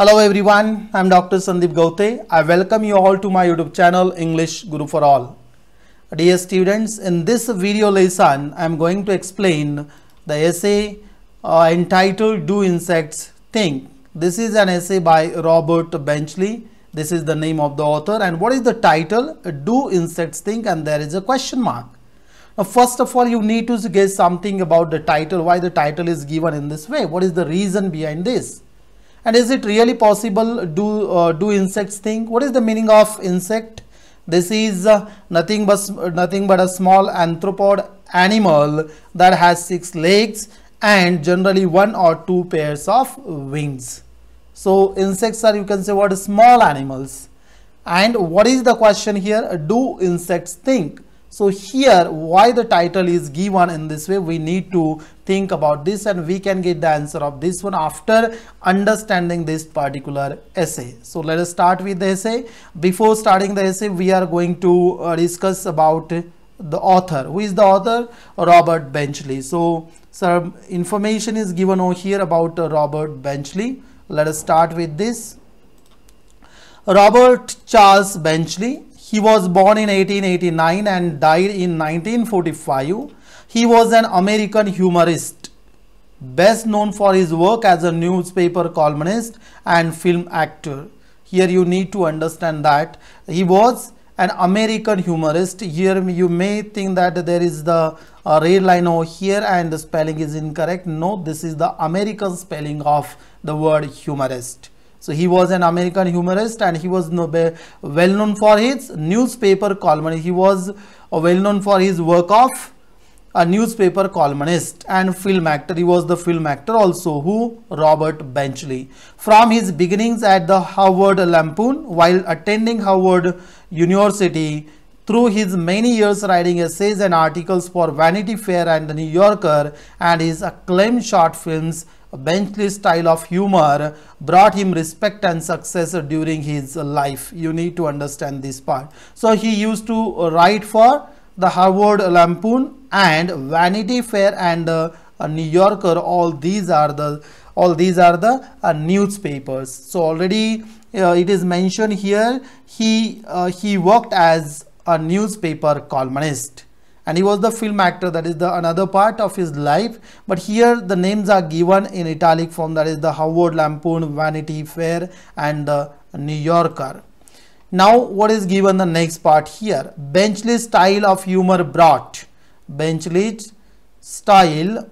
Hello everyone, I'm Dr. Sandeep Gaute. I welcome you all to my YouTube channel English Guru for All. Dear students, in this video lesson, I'm going to explain the essay uh, entitled Do Insects Think? This is an essay by Robert Benchley. This is the name of the author and what is the title? Do Insects Think? And there is a question mark. Now, first of all, you need to guess something about the title, why the title is given in this way. What is the reason behind this? and is it really possible do uh, do insects think what is the meaning of insect this is uh, nothing but nothing but a small anthropod animal that has six legs and generally one or two pairs of wings so insects are you can say what small animals and what is the question here do insects think so here why the title is given in this way we need to think about this and we can get the answer of this one after understanding this particular essay so let us start with the essay before starting the essay we are going to uh, discuss about the author who is the author robert benchley so some information is given over here about uh, robert benchley let us start with this robert charles benchley he was born in 1889 and died in 1945. He was an American humorist, best known for his work as a newspaper columnist and film actor. Here you need to understand that he was an American humorist. Here you may think that there is the uh, red line over here and the spelling is incorrect. No, this is the American spelling of the word humorist. So he was an American humorist and he was well known for his newspaper column. He was uh, well known for his work of a newspaper columnist and film actor. He was the film actor also who Robert Benchley. From his beginnings at the Howard Lampoon while attending Howard University through his many years writing essays and articles for Vanity Fair and The New Yorker and his acclaimed short films Bentley's style of humor brought him respect and success during his life. You need to understand this part. So he used to write for the Harvard Lampoon and Vanity Fair and uh, New Yorker. All these are the all these are the uh, newspapers. So already uh, it is mentioned here. He uh, he worked as a newspaper columnist and he was the film actor that is the another part of his life but here the names are given in italic form that is the Howard Lampoon, Vanity Fair and the New Yorker. Now what is given the next part here? Benchley's style of humor brought. Benchley's style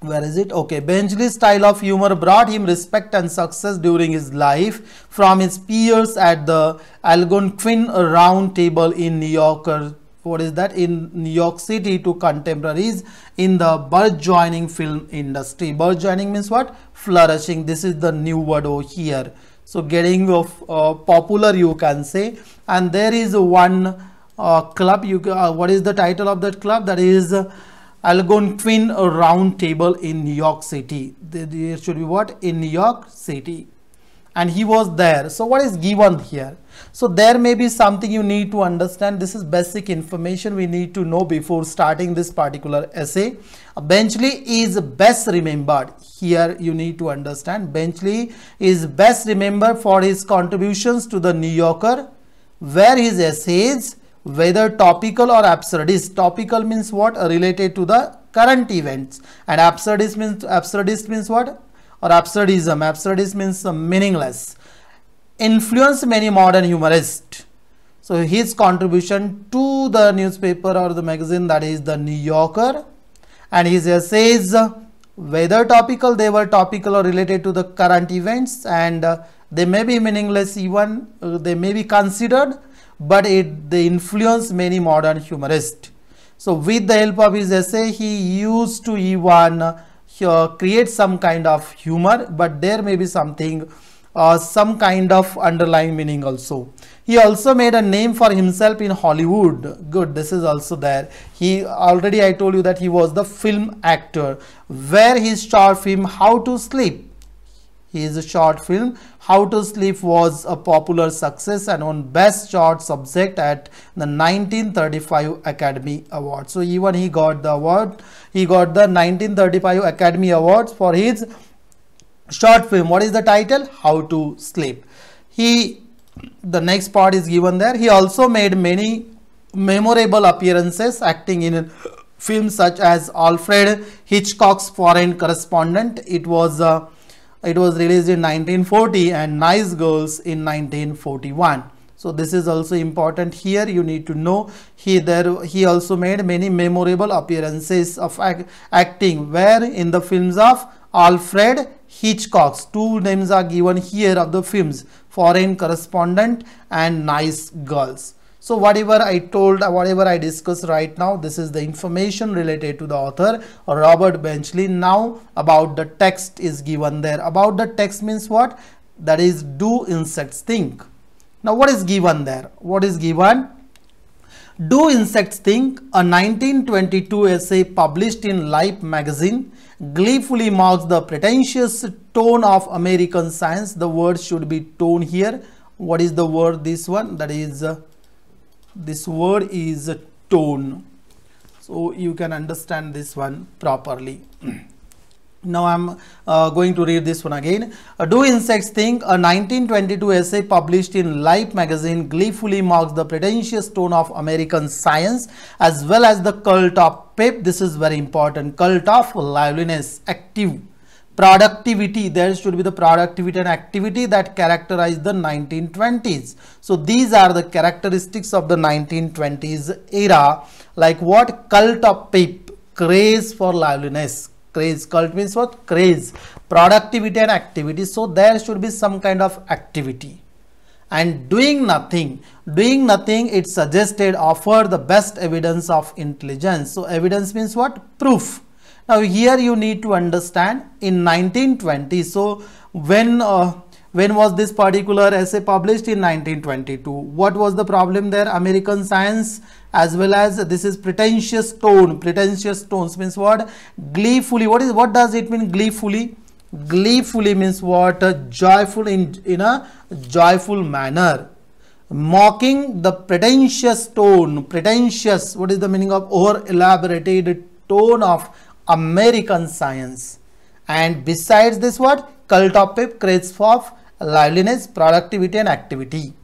where is it okay benchley's style of humor brought him respect and success during his life from his peers at the algonquin round table in new yorker what is that in New York City to contemporaries in the burgeoning joining film industry. burgeoning joining means what? Flourishing. This is the new word over here. So getting of uh, popular you can say and there is one uh, club you uh, what is the title of that club that is uh, Algonquin Round Table in New York City. There should be what? In New York City and he was there. So what is given here? So there may be something you need to understand. This is basic information we need to know before starting this particular essay. Benchley is best remembered. Here you need to understand Benchley is best remembered for his contributions to the New Yorker where his essays whether topical or absurdist. Topical means what? Related to the current events and absurdist means absurdist means what? or absurdism. Absurdism means uh, meaningless. Influenced many modern humorists. So his contribution to the newspaper or the magazine that is the New Yorker and his essays whether topical they were topical or related to the current events and uh, they may be meaningless even uh, they may be considered but it they influence many modern humorists. So with the help of his essay he used to even create some kind of humor but there may be something uh, some kind of underlying meaning also he also made a name for himself in hollywood good this is also there he already i told you that he was the film actor where he starred film how to sleep his short film How to Sleep was a popular success and won Best Short Subject at the 1935 Academy Award. So even he got the award, he got the 1935 Academy Awards for his short film. What is the title? How to Sleep. He, the next part is given there. He also made many memorable appearances acting in films such as Alfred Hitchcock's Foreign Correspondent. It was a uh, it was released in 1940 and Nice Girls in 1941. So this is also important here. You need to know he there he also made many memorable appearances of act, acting where in the films of Alfred Hitchcock. Two names are given here of the films Foreign Correspondent and Nice Girls. So whatever I told, whatever I discussed right now, this is the information related to the author Robert Benchley. Now about the text is given there. About the text means what? That is do insects think. Now what is given there? What is given? Do Insects Think, a 1922 essay published in Life magazine, gleefully mocks the pretentious tone of American science. The word should be tone here. What is the word this one? That is uh, this word is tone so you can understand this one properly now i'm uh, going to read this one again uh, do insects think a 1922 essay published in life magazine gleefully marks the pretentious tone of american science as well as the cult of pep this is very important cult of liveliness active productivity there should be the productivity and activity that characterize the 1920s so these are the characteristics of the 1920s era like what cult of pep, craze for liveliness craze cult means what craze productivity and activity so there should be some kind of activity and doing nothing doing nothing it suggested offer the best evidence of intelligence so evidence means what proof now here you need to understand in 1920. So when uh, when was this particular essay published in 1922? What was the problem there? American science as well as this is pretentious tone. Pretentious tones means what? Gleefully. What is what does it mean? Gleefully. Gleefully means what? joyful in in a joyful manner mocking the pretentious tone pretentious what is the meaning of over elaborated tone of American science. And besides this what? Cult of pep craze for liveliness, productivity and activity.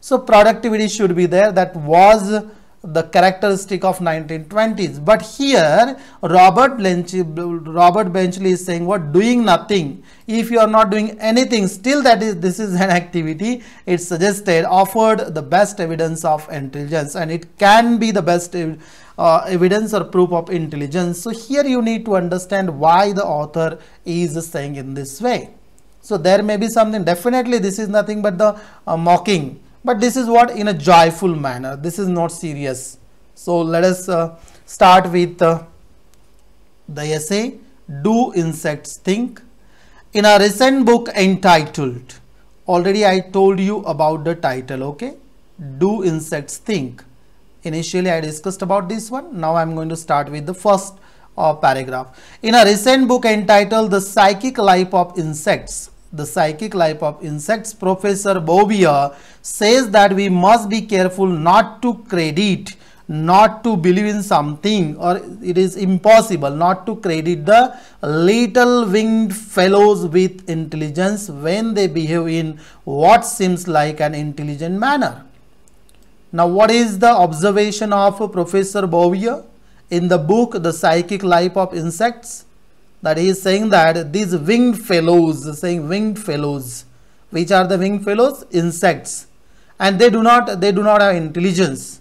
So productivity should be there that was the characteristic of 1920s. But here, Robert Benchley, Robert Benchley is saying what doing nothing. If you are not doing anything, still that is this is an activity. It suggested offered the best evidence of intelligence, and it can be the best uh, evidence or proof of intelligence. So here you need to understand why the author is saying in this way. So there may be something. Definitely, this is nothing but the uh, mocking but this is what in a joyful manner this is not serious so let us uh, start with uh, the essay do insects think in a recent book entitled already i told you about the title okay do insects think initially i discussed about this one now i'm going to start with the first uh, paragraph in a recent book entitled the psychic life of insects the psychic life of insects, Professor Bobia says that we must be careful not to credit, not to believe in something or it is impossible not to credit the little winged fellows with intelligence when they behave in what seems like an intelligent manner. Now what is the observation of Professor Bowyer in the book The Psychic Life of Insects? that he is saying that these winged fellows, saying winged fellows, which are the winged fellows? Insects. And they do not, they do not have intelligence.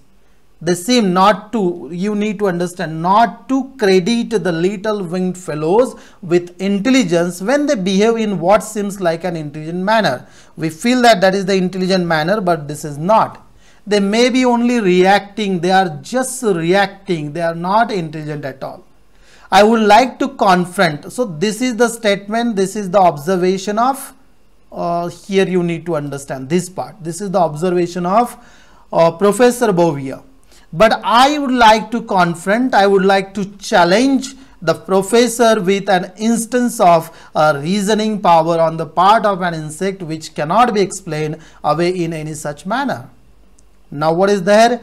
They seem not to, you need to understand, not to credit the little winged fellows with intelligence when they behave in what seems like an intelligent manner. We feel that that is the intelligent manner, but this is not they may be only reacting they are just reacting they are not intelligent at all I would like to confront. So this is the statement. This is the observation of uh, here you need to understand this part. This is the observation of uh, Professor Bovia. But I would like to confront, I would like to challenge the professor with an instance of a uh, reasoning power on the part of an insect which cannot be explained away in any such manner. Now what is there?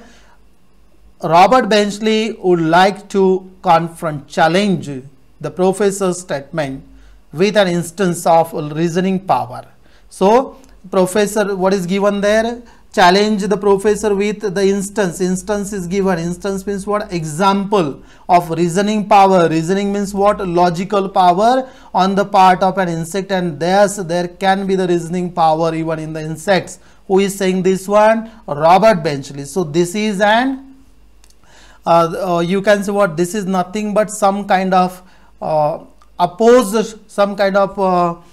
Robert Benchley would like to confront, challenge the professor's statement with an instance of reasoning power. So, professor, what is given there? Challenge the professor with the instance. Instance is given. Instance means what? Example of reasoning power. Reasoning means what? Logical power on the part of an insect and thus there can be the reasoning power even in the insects. Who is saying this one? Robert Benchley. So, this is an uh, uh, you can say what this is nothing but some kind of uh, oppose some kind of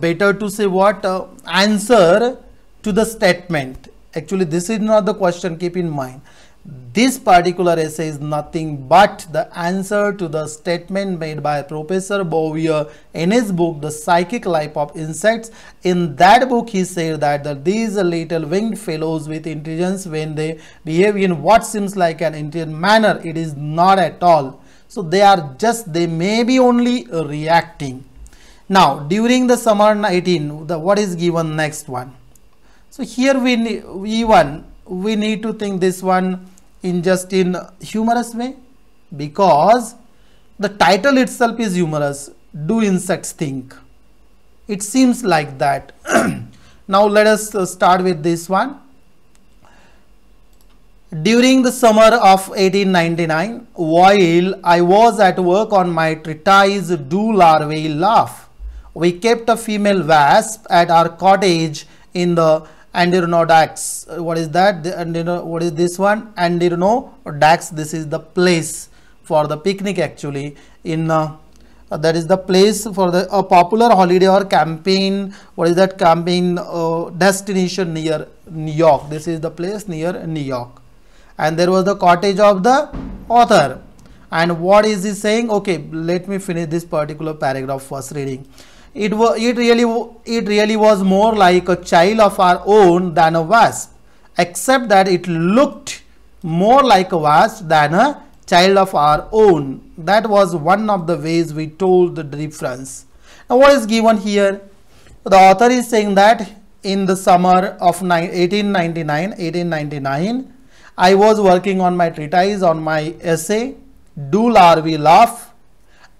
better to say what answer to the statement actually this is not the question keep in mind this particular essay is nothing but the answer to the statement made by Professor Bowyer in his book, The Psychic Life of Insects. In that book, he said that these little winged fellows with intelligence, when they behave in what seems like an intelligent manner, it is not at all. So they are just, they may be only reacting. Now, during the summer 18, the, what is given next one? So here we, we one we need to think this one in just in humorous way because the title itself is humorous do insects think it seems like that now let us uh, start with this one during the summer of 1899 while i was at work on my treatise do larvae laugh we kept a female wasp at our cottage in the Andrinodax. Uh, what is that? The, and you know, what is this one? Andrinodax. This is the place for the picnic actually in uh, uh, that is the place for the a popular holiday or campaign what is that campaign uh, destination near new york this is the place near new york and there was the cottage of the author and what is he saying okay let me finish this particular paragraph first reading it, it, really, it really was more like a child of our own than a wasp, except that it looked more like a wasp than a child of our own. That was one of the ways we told the difference. Now what is given here? The author is saying that in the summer of 1899, 1899, I was working on my treatise, on my essay, Do Larvae Laugh?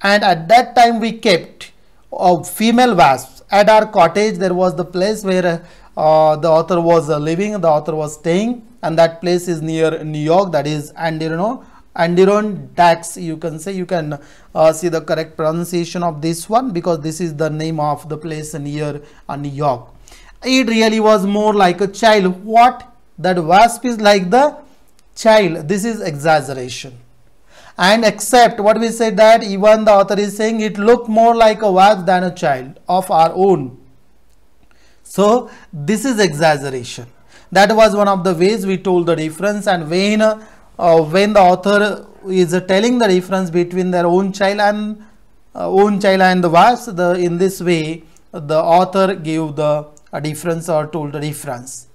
And at that time we kept of female wasps. At our cottage, there was the place where uh, the author was uh, living, the author was staying, and that place is near New York. That is Andiron Dax. You can say you can uh, see the correct pronunciation of this one because this is the name of the place near uh, New York. It really was more like a child. What that wasp is like the child. This is exaggeration and except what we said that even the author is saying it looked more like a wife than a child of our own. So this is exaggeration. That was one of the ways we told the difference and when, uh, when the author is uh, telling the difference between their own child and uh, own child and the wife, the, in this way the author gave the difference or told the difference.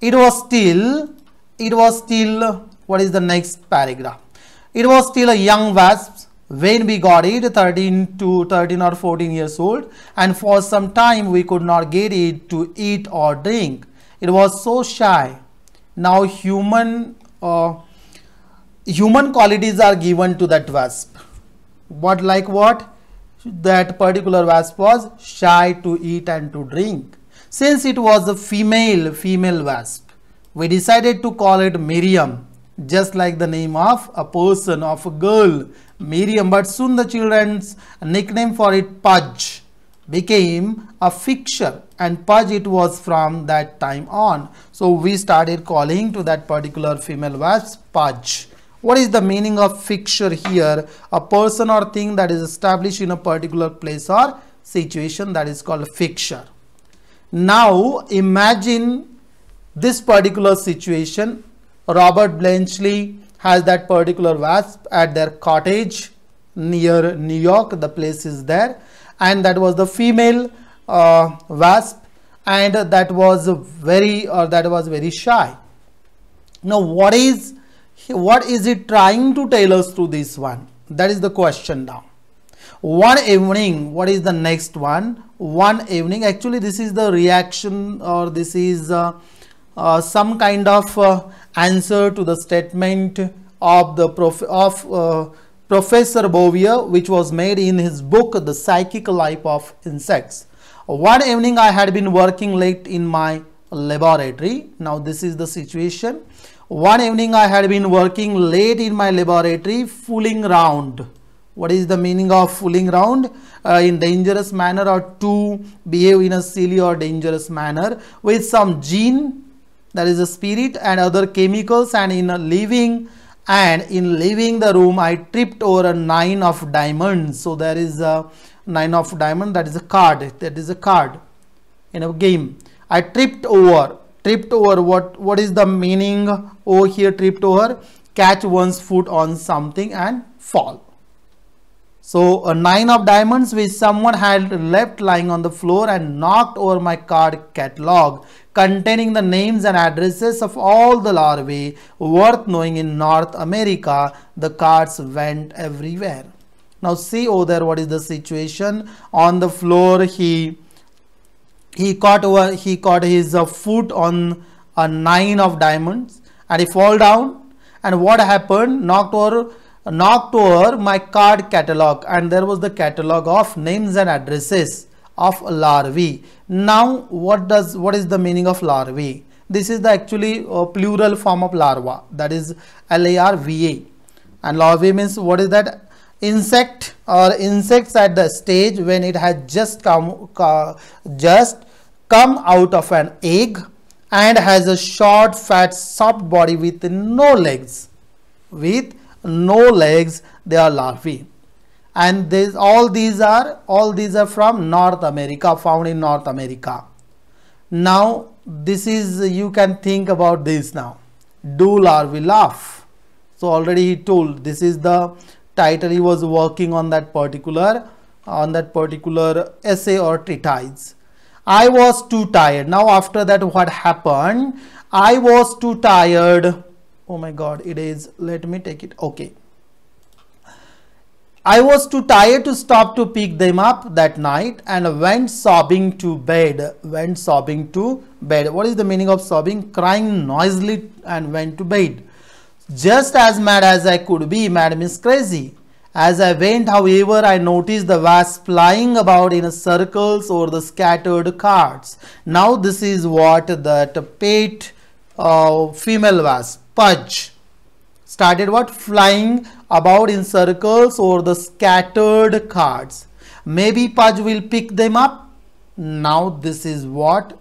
It was still, it was still, what is the next paragraph? It was still a young wasp when we got it, 13 to 13 or 14 years old, and for some time we could not get it to eat or drink. It was so shy. Now human uh, human qualities are given to that wasp. What like what? That particular wasp was shy to eat and to drink. Since it was a female, female wasp, we decided to call it Miriam just like the name of a person of a girl Miriam but soon the children's nickname for it Pudge became a fixture and Pudge it was from that time on so we started calling to that particular female wasp Pudge what is the meaning of fixture here a person or thing that is established in a particular place or situation that is called fixture now imagine this particular situation Robert Blanchley has that particular wasp at their cottage near New York. The place is there. And that was the female uh, wasp and that was very or that was very shy. Now what is what is it trying to tell us through this one? That is the question now. One evening, what is the next one? One evening, actually this is the reaction or this is uh, uh, some kind of uh, answer to the statement of the prof of uh, Professor Bouvier, which was made in his book, The Psychic Life of Insects. One evening I had been working late in my laboratory. Now this is the situation. One evening I had been working late in my laboratory, fooling round. What is the meaning of fooling round? Uh, in dangerous manner or to behave in a silly or dangerous manner with some gene that is a spirit and other chemicals and in leaving and in leaving the room I tripped over a nine of diamonds so there is a nine of diamond that is a card that is a card in a game I tripped over tripped over what what is the meaning over oh, here tripped over catch one's foot on something and fall so a nine of diamonds which someone had left lying on the floor and knocked over my card catalog containing the names and addresses of all the larvae worth knowing in North America. The cards went everywhere. Now see over oh, there what is the situation on the floor he he caught over he caught his uh, foot on a nine of diamonds and he fall down and what happened knocked over knocked over my card catalog and there was the catalog of names and addresses of larvae. Now what does what is the meaning of larvae? This is the actually uh, plural form of larva that is L-A-R-V-A and larvae means what is that insect or insects at the stage when it has just come uh, just come out of an egg and has a short fat soft body with no legs with no legs they are larvae and this all these are all these are from north america found in north america now this is you can think about this now do larvae laugh so already he told this is the title he was working on that particular on that particular essay or treatise i was too tired now after that what happened i was too tired oh my god it is let me take it okay I was too tired to stop to pick them up that night and went sobbing to bed. Went sobbing to bed. What is the meaning of sobbing? Crying noisily and went to bed. Just as mad as I could be, madam is crazy. As I went, however, I noticed the wasps flying about in circles over the scattered cards. Now this is what that pet uh, female was Pudge started what? Flying about in circles over the scattered cards. Maybe Pudge will pick them up. Now this is what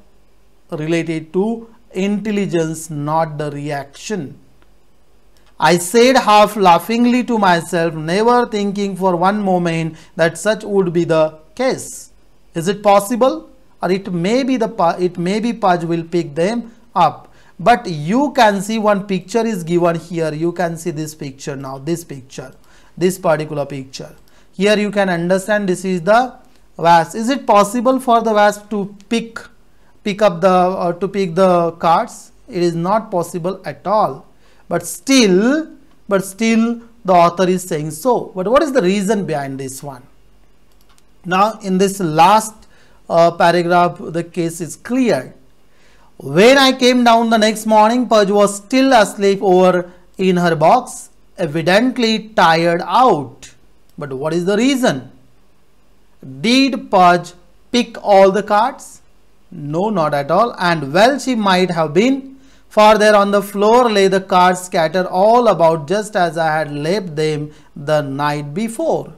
related to intelligence, not the reaction. I said half laughingly to myself, never thinking for one moment that such would be the case. Is it possible? Or it may be the it may be Pudge will pick them up but you can see one picture is given here you can see this picture now this picture this particular picture here you can understand this is the wasp is it possible for the wasp to pick pick up the or uh, to pick the cards it is not possible at all but still but still the author is saying so but what is the reason behind this one now in this last uh, paragraph the case is clear when I came down the next morning, Pudge was still asleep over in her box, evidently tired out. But what is the reason? Did Pudge pick all the cards? No, not at all. And well, she might have been, for there on the floor lay the cards scattered all about just as I had left them the night before.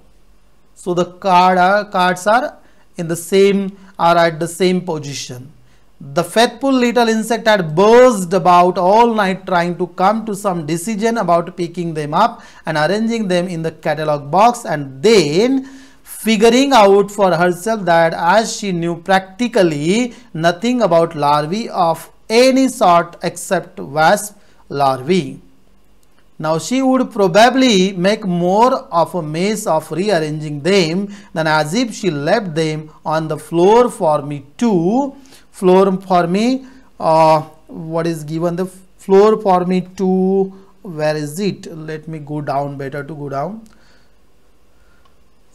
So the card uh, cards are in the same are at the same position. The faithful little insect had buzzed about all night trying to come to some decision about picking them up and arranging them in the catalog box and then figuring out for herself that as she knew practically nothing about larvae of any sort except wasp larvae. Now she would probably make more of a mess of rearranging them than as if she left them on the floor for me too floor for me uh, what is given the floor for me to where is it let me go down better to go down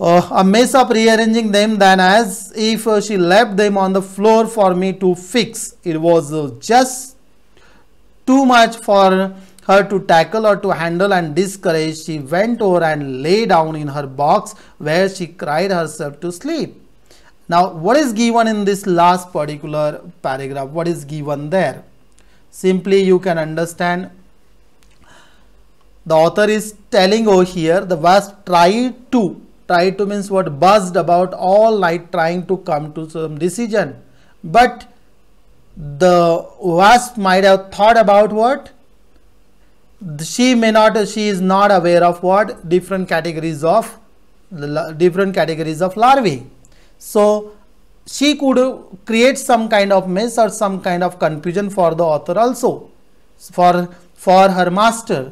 uh, a mess of rearranging them than as if uh, she left them on the floor for me to fix it was uh, just too much for her to tackle or to handle and discouraged she went over and lay down in her box where she cried herself to sleep now what is given in this last particular paragraph? What is given there? Simply you can understand the author is telling over here the wasp tried to try to means what buzzed about all night trying to come to some decision but the wasp might have thought about what she may not she is not aware of what different categories of different categories of larvae so she could create some kind of mess or some kind of confusion for the author also for for her master.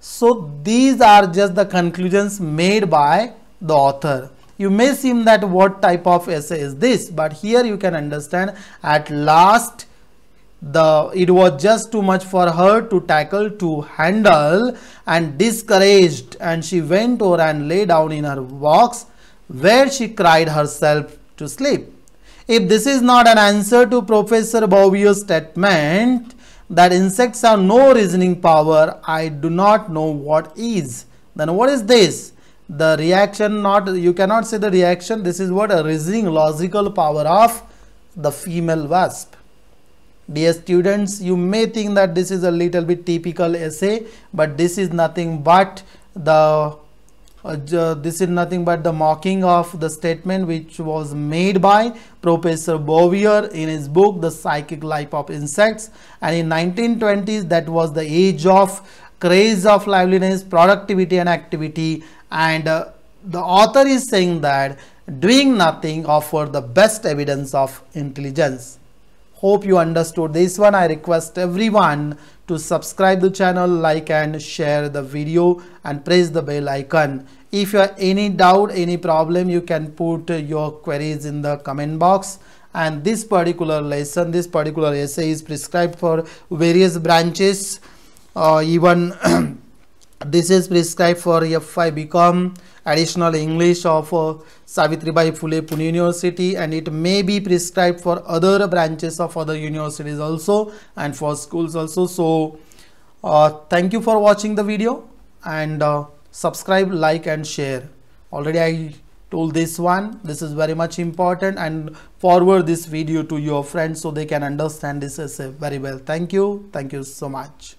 So these are just the conclusions made by the author. You may seem that what type of essay is this, but here you can understand at last the it was just too much for her to tackle to handle and discouraged and she went over and lay down in her box where she cried herself to sleep. If this is not an answer to Professor Bovier's statement that insects have no reasoning power, I do not know what is. Then what is this? The reaction not, you cannot say the reaction, this is what a reasoning logical power of the female wasp. Dear students, you may think that this is a little bit typical essay, but this is nothing but the uh, uh, this is nothing but the mocking of the statement which was made by Professor bovier in his book The Psychic Life of Insects and in 1920s that was the age of craze of liveliness, productivity and activity and uh, the author is saying that doing nothing offer the best evidence of intelligence. Hope you understood this one. I request everyone to subscribe the channel, like and share the video and press the bell icon. If you have any doubt, any problem, you can put your queries in the comment box and this particular lesson this particular essay is prescribed for various branches uh, even This is prescribed for f become additional English of uh, Savitribai Phule Pune University and it may be prescribed for other branches of other universities also and for schools also. So uh, thank you for watching the video and uh, subscribe, like and share. Already I told this one. This is very much important and forward this video to your friends so they can understand this uh, very well. Thank you. Thank you so much.